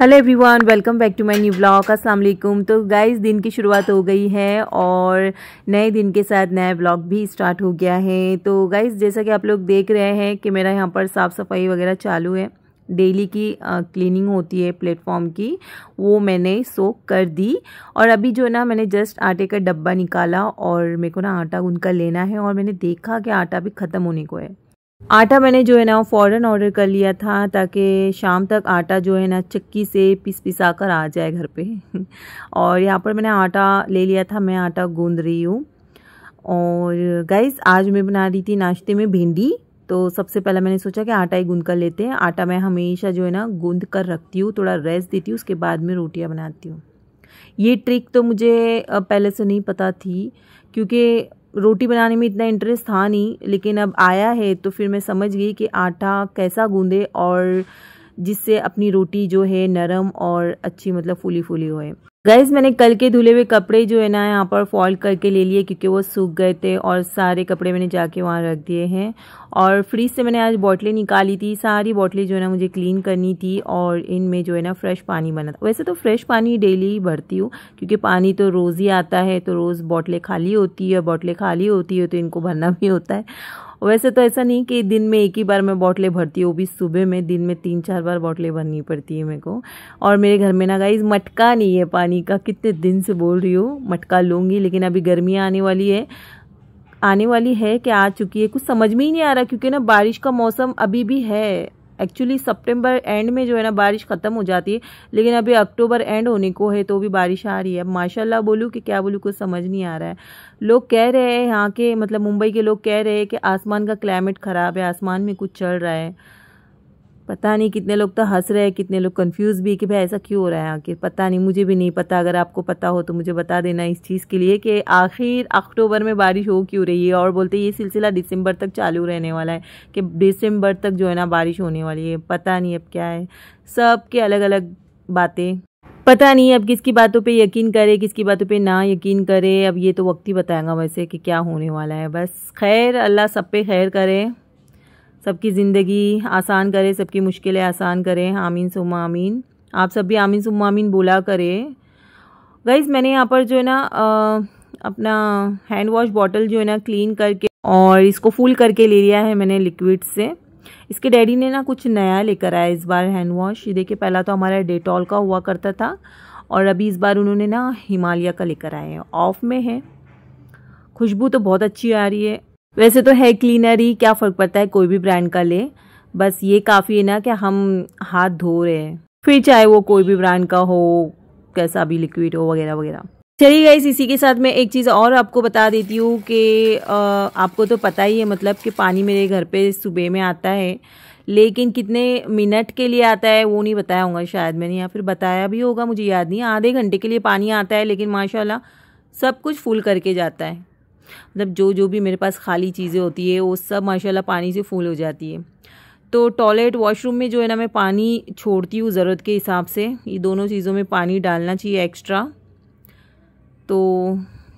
hello everyone welcome back to my new blog अस्सलाम वालेकुम तो गाइस दिन की शुरुआत हो गई है और नए दिन के साथ नया ब्लॉग भी स्टार्ट हो गया है तो गाइस जैसा कि आप लोग देख रहे हैं कि मेरा यहाँ पर साफ़ सफाई वगैरह चालू है डेली की क्लीनिंग होती है प्लेटफॉर्म की वो मैंने सो कर दी और अभी जो ना मैंने जस्ट आटे का डब्बा निकाला और मेरे को ना आटा उनका लेना है और मैंने देखा कि आटा भी ख़त्म होने को है आटा मैंने जो है ना फ़ौरन ऑर्डर कर लिया था ताकि शाम तक आटा जो है ना चक्की से पिस पिसा कर आ जाए घर पे और यहाँ पर मैंने आटा ले लिया था मैं आटा गूंद रही हूँ और गाइस आज मैं बना रही थी नाश्ते में भिंडी तो सबसे पहले मैंने सोचा कि आटा ही गूंद कर लेते हैं आटा मैं हमेशा जो है ना गूंद कर रखती हूँ थोड़ा रेस्ट देती हूँ उसके बाद में रोटियाँ बनाती हूँ ये ट्रिक तो मुझे पहले से नहीं पता थी क्योंकि रोटी बनाने में इतना इंटरेस्ट था नहीं लेकिन अब आया है तो फिर मैं समझ गई कि आटा कैसा गूंदे और जिससे अपनी रोटी जो है नरम और अच्छी मतलब फूली फूली होए गैस मैंने कल के धुले हुए कपड़े जो है ना यहाँ पर फॉल्ड करके ले लिए क्योंकि वो सूख गए थे और सारे कपड़े मैंने जाके वहाँ रख दिए हैं और फ्रिज से मैंने आज बॉटलें निकाली थी सारी बॉटलें जो है ना मुझे क्लीन करनी थी और इनमें जो है ना फ्रेश पानी बना था वैसे तो फ्रेश पानी डेली ही भरती हूँ क्योंकि पानी तो रोज़ ही आता है तो रोज़ बॉटलें खाली होती है बॉटलें खाली होती है तो इनको भरना भी होता है वैसे तो ऐसा नहीं कि दिन में एक ही बार मैं बॉटलें भरती हूँ भी सुबह में दिन में तीन चार बार बॉटलें भरनी पड़ती है मेरे को और मेरे घर में ना गाइज मटका नहीं है पानी का कितने दिन से बोल रही हूँ मटका लूँगी लेकिन अभी गर्मियाँ आने वाली है आने वाली है कि आ चुकी है कुछ समझ में ही नहीं आ रहा क्योंकि ना बारिश का मौसम अभी भी है एक्चुअली सितंबर एंड में जो है ना बारिश ख़त्म हो जाती है लेकिन अभी अक्टूबर एंड होने को है तो भी बारिश आ रही है अब माशाल्लाह बोलूँ कि क्या बोलूँ कुछ समझ नहीं आ रहा है लोग कह रहे हैं यहाँ के मतलब मुंबई के लोग कह रहे हैं कि आसमान का क्लाइमेट ख़राब है आसमान में कुछ चल रहा है पता नहीं कितने लोग तो हंस रहे हैं कितने लोग कंफ्यूज भी कि भाई ऐसा क्यों हो रहा है आखिर पता नहीं मुझे भी नहीं पता अगर आपको पता हो तो मुझे बता देना इस चीज़ के लिए कि आखिर अक्टूबर में बारिश हो क्यों रही है और बोलते ये सिलसिला दिसंबर तक चालू रहने वाला है कि दिसंबर तक जो है ना बारिश होने वाली है पता नहीं अब क्या है सब के अलग अलग बातें पता नहीं अब किसकी बातों पे यकीन करे किसकी बातों पे ना यकीन करे अब ये तो वक्त ही बताएगा वैसे कि क्या होने वाला है बस खैर अल्लाह सब पे खैर करे सबकी ज़िंदगी आसान करे सबकी मुश्किलें आसान करें आमीन सुम आमीन आप सब भी आमीन सुम आमीन बोला करें गाइज मैंने यहाँ पर जो है ना अपना हैंड वॉश बॉटल जो है ना क्लीन करके और इसको फुल करके ले लिया है मैंने लिक्विड से इसके डैडी ने ना कुछ नया लेकर आया इस बार हैंड वॉश ये देखिए पहला तो हमारा डेटॉल का हुआ करता था और अभी इस बार उन्होंने ना हिमालय का लेकर आए हैं ऑफ में है खुशबू तो बहुत अच्छी आ रही है वैसे तो हेयर क्लीनर ही क्या फ़र्क पड़ता है कोई भी ब्रांड का ले बस ये काफ़ी है ना कि हम हाथ धो रहे हैं फिर चाहे वो कोई भी ब्रांड का हो कैसा भी लिक्विड हो वगैरह वगैरह चलिए गाइस इसी के साथ मैं एक चीज़ और आपको बता देती हूँ कि आपको तो पता ही है मतलब कि पानी मेरे घर पे सुबह में आता है लेकिन कितने मिनट के लिए आता है वो नहीं बताया होगा शायद मैंने या फिर बताया भी होगा मुझे याद नहीं आधे घंटे के लिए पानी आता है लेकिन माशाल्लाह सब कुछ फुल करके जाता है मतलब जो जो भी मेरे पास खाली चीज़ें होती है वो सब माशाल्लाह पानी से फूल हो जाती है तो टॉयलेट वॉशरूम में जो है ना मैं पानी छोड़ती हूँ ज़रूरत के हिसाब से ये दोनों चीज़ों में पानी डालना चाहिए एक्स्ट्रा तो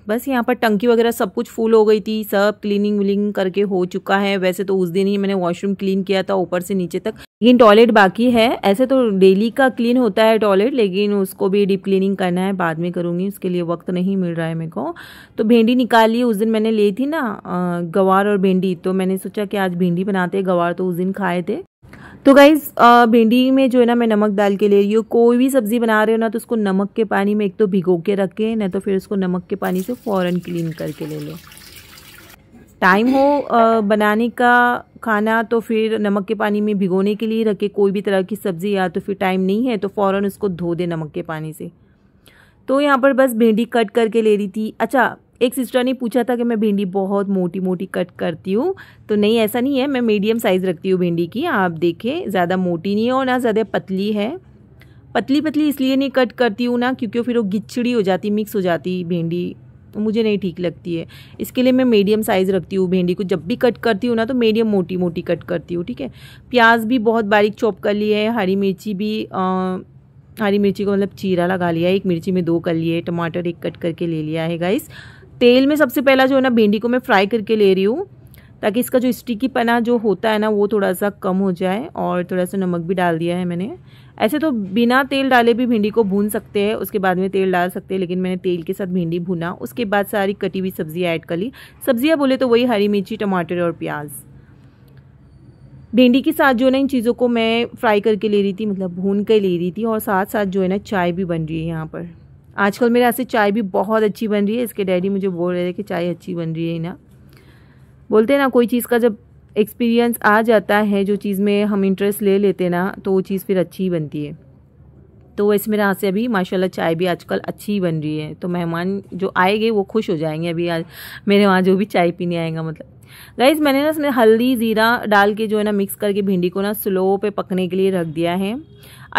बस यहाँ पर टंकी वगैरह सब कुछ फुल हो गई थी सब क्लीनिंग विलिंग करके हो चुका है वैसे तो उस दिन ही मैंने वॉशरूम क्लीन किया था ऊपर से नीचे तक लेकिन टॉयलेट बाकी है ऐसे तो डेली का क्लीन होता है टॉयलेट लेकिन उसको भी डीप क्लीनिंग करना है बाद में करूँगी उसके लिए वक्त नहीं मिल रहा है मेरे को तो भिंडी निकाल ली उस दिन मैंने ली थी ना गवार और भिंडी तो मैंने सोचा कि आज भिंडी बनाते गवार तो उस दिन खाए थे तो गाइज़ भिंडी में जो है ना मैं नमक डाल के ले रही हूँ कोई भी सब्ज़ी बना रहे हो ना तो उसको नमक के पानी में एक तो भिगो के रखें ना तो फिर उसको नमक के पानी से फ़ौर क्लीन करके ले लो टाइम हो बनाने का खाना तो फिर नमक के पानी में भिगोने के लिए रखे कोई भी तरह की सब्ज़ी या तो फिर टाइम नहीं है तो फ़ौर उसको धो दे नमक के पानी से तो यहाँ पर बस भिंडी कट करके ले रही थी अच्छा एक सिस्टर ने पूछा था कि मैं भिंडी बहुत मोटी मोटी कट करती हूँ तो नहीं ऐसा नहीं है मैं मीडियम साइज़ रखती हूँ भिंडी की आप देखें ज़्यादा मोटी नहीं है और ना ज़्यादा पतली है पतली पतली इसलिए नहीं कट करती हूँ ना क्योंकि फिर वो गिचड़ी हो जाती मिक्स हो जाती भिंडी तो मुझे नहीं ठीक लगती है इसके लिए मैं मीडियम साइज़ रखती हूँ भिंडी को जब भी कट करती हूँ ना तो मीडियम मोटी मोटी कट करती हूँ ठीक है प्याज भी बहुत बारीक चॉप कर ली है हरी मिर्ची भी आ, हरी मिर्ची को मतलब चीरा लगा लिया है एक मिर्ची में दो कर लिए टमाटर एक कट करके ले लिया है गाइस तेल में सबसे पहला जो है ना भिंडी को मैं फ्राई करके ले रही हूँ ताकि इसका जो स्टिकी पना जो होता है ना वो थोड़ा सा कम हो जाए और थोड़ा सा नमक भी डाल दिया है मैंने ऐसे तो बिना तेल डाले भी भिंडी को भून सकते हैं उसके बाद में तेल डाल सकते हैं लेकिन मैंने तेल के साथ भिंडी भुना उसके बाद सारी कटी हुई सब्ज़ियाँ ऐड कर ली सब्ज़ियाँ बोले तो वही हरी मिर्ची टमाटर और प्याज भिंडी के साथ जो है ना इन चीज़ों को मैं फ्राई करके ले रही थी मतलब भून कर ले रही थी और साथ साथ जो है ना चाय भी बन रही है यहाँ पर आजकल मेरे हाथ से चाय भी बहुत अच्छी बन रही है इसके डैडी मुझे बोल रहे थे कि चाय अच्छी बन रही है ना बोलते हैं ना कोई चीज़ का जब एक्सपीरियंस आ जाता है जो चीज़ में हम इंटरेस्ट ले लेते ना तो वो चीज़ फिर अच्छी ही बनती है तो वैसे मेरे हाथ से अभी माशाल्लाह चाय भी आजकल अच्छी ही बन रही है तो मेहमान जो आएंगे वो खुश हो जाएंगे अभी आज मेरे वहाँ जो भी चाय पीने आएगा मतलब गाइज मैंने ना इसमें हल्दी ज़ीरा डाल के जो है ना मिक्स करके भिंडी को ना स्लो पे पकने के लिए रख दिया है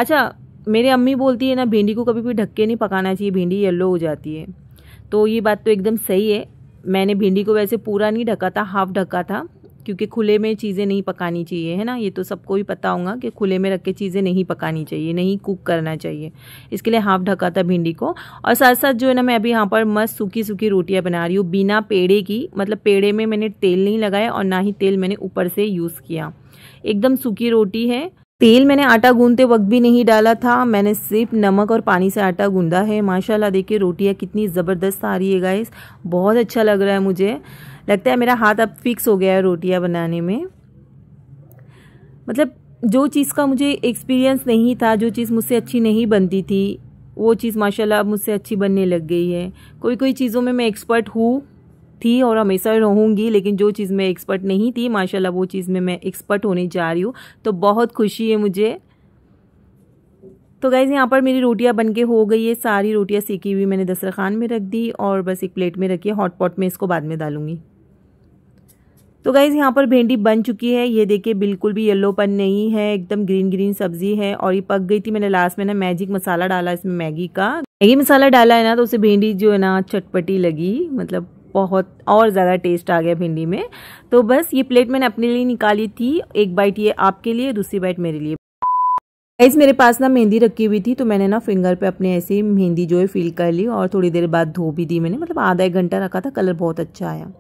अच्छा मेरे अम्मी बोलती है ना भिंडी को कभी भी ढक्के नहीं पकाना चाहिए भिंडी येल्लो हो जाती है तो ये बात तो एकदम सही है मैंने भिंडी को वैसे पूरा नहीं ढका था हाफ ढका था क्योंकि खुले में चीज़ें नहीं पकानी चाहिए है ना ये तो सबको ही पता होगा कि खुले में रख के चीज़ें नहीं पकानी चाहिए नहीं कुक करना चाहिए इसके लिए हाफ ढका था भिंडी को और साथ साथ जो है ना मैं अभी यहाँ पर मस्त सूखी सूखी रोटियाँ बना रही हूँ बिना पेड़े की मतलब पेड़े में मैंने तेल नहीं लगाया और ना ही तेल मैंने ऊपर से यूज़ किया एकदम सूखी रोटी है तेल मैंने आटा गूंदते वक्त भी नहीं डाला था मैंने सिर्फ नमक और पानी से आटा गूंदा है माशाल्लाह देखिए रोटियाँ कितनी ज़बरदस्त आ रही है गाइस बहुत अच्छा लग रहा है मुझे लगता है मेरा हाथ अब फिक्स हो गया है रोटियाँ बनाने में मतलब जो चीज़ का मुझे एक्सपीरियंस नहीं था जो चीज़ मुझसे अच्छी नहीं बनती थी वो चीज़ माशाल्लाह अब मुझसे अच्छी बनने लग गई है कोई कोई चीज़ों में मैं एक्सपर्ट हूँ थी और हमेशा रहूँगी लेकिन जो चीज़ मैं एक्सपर्ट नहीं थी माशाल्लाह वो चीज़ में मैं एक्सपर्ट होने जा रही हूँ तो बहुत खुशी है मुझे तो गैज़ यहाँ पर मेरी रोटियाँ बन के हो गई है सारी रोटियाँ सीखी हुई मैंने दस्तरखान में रख दी और बस एक प्लेट में रखी है हॉट पॉट में इसको बाद में डालूंगी तो गाइज़ यहाँ पर भेंडी बन चुकी है ये देखिए बिल्कुल भी येलोपन नहीं है एकदम ग्रीन ग्रीन सब्जी है और ये पक गई थी मैंने लास्ट में ना मैजिक मसाला डाला इसमें मैगी का मैगी मसाला डाला है ना तो उसे भेंडी जो है ना चटपटी लगी मतलब बहुत और ज़्यादा टेस्ट आ गया भिंडी में तो बस ये प्लेट मैंने अपने लिए निकाली थी एक बाइट ये आपके लिए दूसरी बाइट मेरे लिए गाइज मेरे पास ना मेहंदी रखी हुई थी तो मैंने ना फिंगर पे अपने ऐसे मेहंदी जो है फिल कर ली और थोड़ी देर बाद धो भी दी मैंने मतलब आधा एक घंटा रखा था कलर बहुत अच्छा आया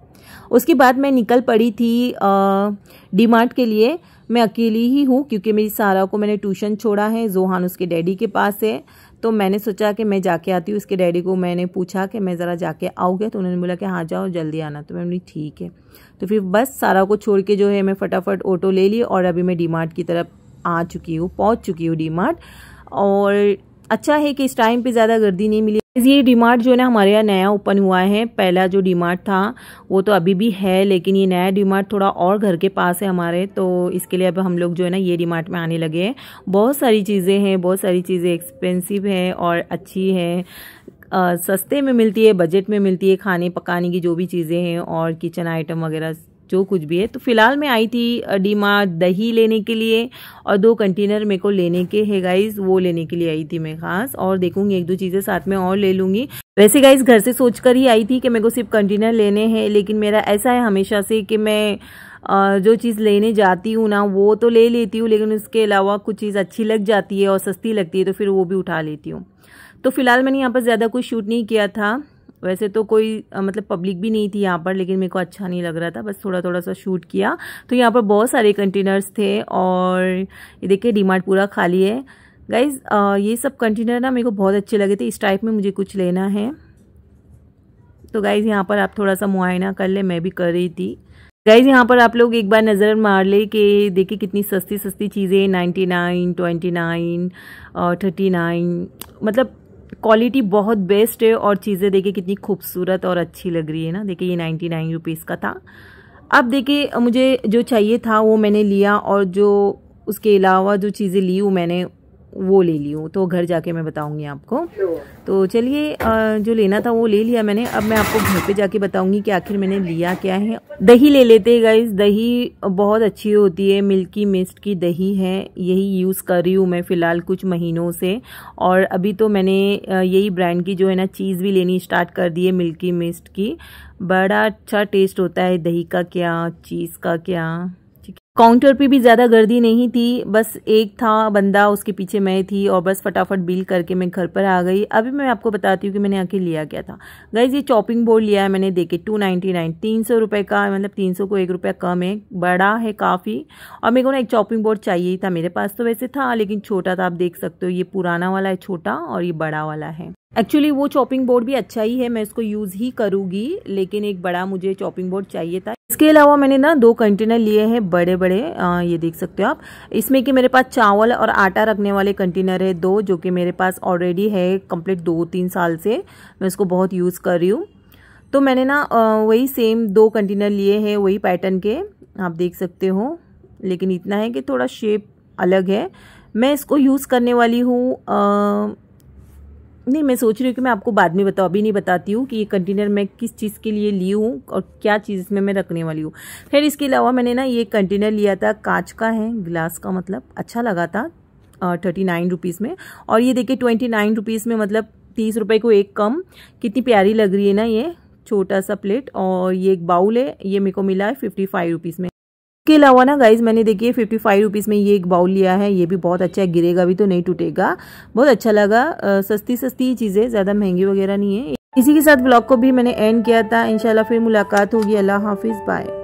उसके बाद मैं निकल पड़ी थी डी मार्ट के लिए मैं अकेली ही हूँ क्योंकि मेरी सारा को मैंने ट्यूशन छोड़ा है जोहान उसके डैडी के पास है तो मैंने सोचा कि मैं जाके आती हूँ उसके डैडी को मैंने पूछा कि मैं ज़रा जाके आओगे तो उन्होंने बोला कि हाँ जाओ जल्दी आना तो मैंने बोली ठीक है तो फिर बस सारा को छोड़ के जो है मैं फटाफट ऑटो ले ली और अभी मैं डी की तरफ आ चुकी हूँ पहुँच चुकी हूँ डी और अच्छा है कि इस टाइम पर ज़्यादा गर्दी नहीं मिली ये डी जो है ना हमारे यहाँ नया ओपन हुआ है पहला जो डी था वो तो अभी भी है लेकिन ये नया डी थोड़ा और घर के पास है हमारे तो इसके लिए अब हम लोग जो है ना ये डी में आने लगे हैं बहुत सारी चीज़ें हैं बहुत सारी चीज़ें एक्सपेंसिव हैं और अच्छी है सस्ते में मिलती है बजट में मिलती है खाने पकाने की जो भी चीज़ें हैं और किचन आइटम वगैरह जो कुछ भी है तो फिलहाल मैं आई थी डी दही लेने के लिए और दो कंटेनर मेरे को लेने के है गाइज वो लेने के लिए आई थी मैं खास और देखूंगी एक दो चीज़ें साथ में और ले लूँगी वैसे गाइज घर से सोचकर ही आई थी कि मेरे को सिर्फ कंटेनर लेने हैं लेकिन मेरा ऐसा है हमेशा से कि मैं जो चीज़ लेने जाती हूँ ना वो तो ले लेती हूँ लेकिन उसके अलावा कुछ चीज़ अच्छी लग जाती है और सस्ती लगती है तो फिर वो भी उठा लेती हूँ तो फिलहाल मैंने यहाँ पर ज़्यादा कुछ शूट नहीं किया था वैसे तो कोई मतलब पब्लिक भी नहीं थी यहाँ पर लेकिन मेरे को अच्छा नहीं लग रहा था बस थोड़ा थोड़ा सा शूट किया तो यहाँ पर बहुत सारे कंटेनर्स थे और ये देखिए डिमांड पूरा खाली है गाइज ये सब कंटेनर ना मेरे को बहुत अच्छे लगे थे इस टाइप में मुझे कुछ लेना है तो गाइज़ यहाँ पर आप थोड़ा सा मुआयना कर ले मैं भी कर रही थी गाइज यहाँ पर आप लोग एक बार नज़र मार ले कि देखिए कितनी सस्ती सस्ती चीज़ें ninety nine twenty nine thirty nine मतलब क्वालिटी बहुत बेस्ट है और चीज़ें देखिए कितनी खूबसूरत और अच्छी लग रही है ना देखिए ये नाइन्टी नाइन रुपीज़ का था अब देखिए मुझे जो चाहिए था वो मैंने लिया और जो उसके अलावा जो चीज़ें ली वो मैंने वो ले ली हूँ तो घर जाके मैं बताऊँगी आपको तो चलिए जो लेना था वो ले लिया मैंने अब मैं आपको घर पे जाके बताऊँगी कि आखिर मैंने लिया क्या है दही ले लेते हैं गाइज दही बहुत अच्छी होती है मिल्की मिस्ट की दही है यही यूज़ कर रही हूँ मैं फ़िलहाल कुछ महीनों से और अभी तो मैंने यही ब्रांड की जो है ना चीज़ भी लेनी स्टार्ट कर दी है मिल्की मिस्ट की बड़ा अच्छा टेस्ट होता है दही का क्या चीज़ का क्या काउंटर पे भी ज़्यादा गर्दी नहीं थी बस एक था बंदा उसके पीछे मैं थी और बस फटाफट बिल करके मैं घर पर आ गई अभी मैं आपको बताती हूँ कि मैंने आके लिया क्या था गाइज ये चॉपिंग बोर्ड लिया है मैंने देखे टू नाइन्टी नाइन तीन सौ रुपये का मतलब तीन सौ को एक रुपया कम है बड़ा है काफ़ी और मेरे को ना एक चॉपिंग बोर्ड चाहिए था मेरे पास तो वैसे था लेकिन छोटा था आप देख सकते हो ये पुराना वाला है छोटा और ये बड़ा वाला है एक्चुअली वो चॉपिंग बोर्ड भी अच्छा ही है मैं इसको यूज़ ही करूँगी लेकिन एक बड़ा मुझे चॉपिंग बोर्ड चाहिए था इसके अलावा मैंने ना दो कंटेनर लिए हैं बड़े बड़े आ, ये देख सकते हो आप इसमें कि मेरे पास चावल और आटा रखने वाले कंटेनर है दो जो कि मेरे पास ऑलरेडी है कम्प्लीट दो तीन साल से मैं इसको बहुत यूज़ कर रही हूँ तो मैंने ना वही सेम दो कंटेनर लिए हैं वही पैटर्न के आप देख सकते हो लेकिन इतना है कि थोड़ा शेप अलग है मैं इसको यूज़ करने वाली हूँ नहीं मैं सोच रही हूँ कि मैं आपको बाद में बताऊँ अभी नहीं बताती हूँ कि ये कंटेनर मैं किस चीज़ के लिए ली हूँ और क्या चीज़ इसमें मैं रखने वाली हूँ फिर इसके अलावा मैंने ना ये कंटेनर लिया था कांच का है गिलास का मतलब अच्छा लगा था थर्टी नाइन रुपीज़ में और ये देखिए ट्वेंटी नाइन रुपीज़ में मतलब तीस रुपये को एक कम कितनी प्यारी लग रही है ना ये छोटा सा प्लेट और ये एक बाउल है ये मेरे को मिला है फिफ्टी फाइव रुपीज़ में इसके अलावा ना गाइज मैंने देखिए फिफ्टी फाइव रुपीज़ में ये एक बाउल लिया है ये भी बहुत अच्छा है गिरेगा भी तो नहीं टूटेगा बहुत अच्छा लगा आ, सस्ती सस्ती चीज़ें ज़्यादा महंगी वगैरह नहीं है इसी के साथ ब्लॉग को भी मैंने एंड किया था इंशाल्लाह फिर मुलाकात होगी अल्लाह हाफिज़ बाय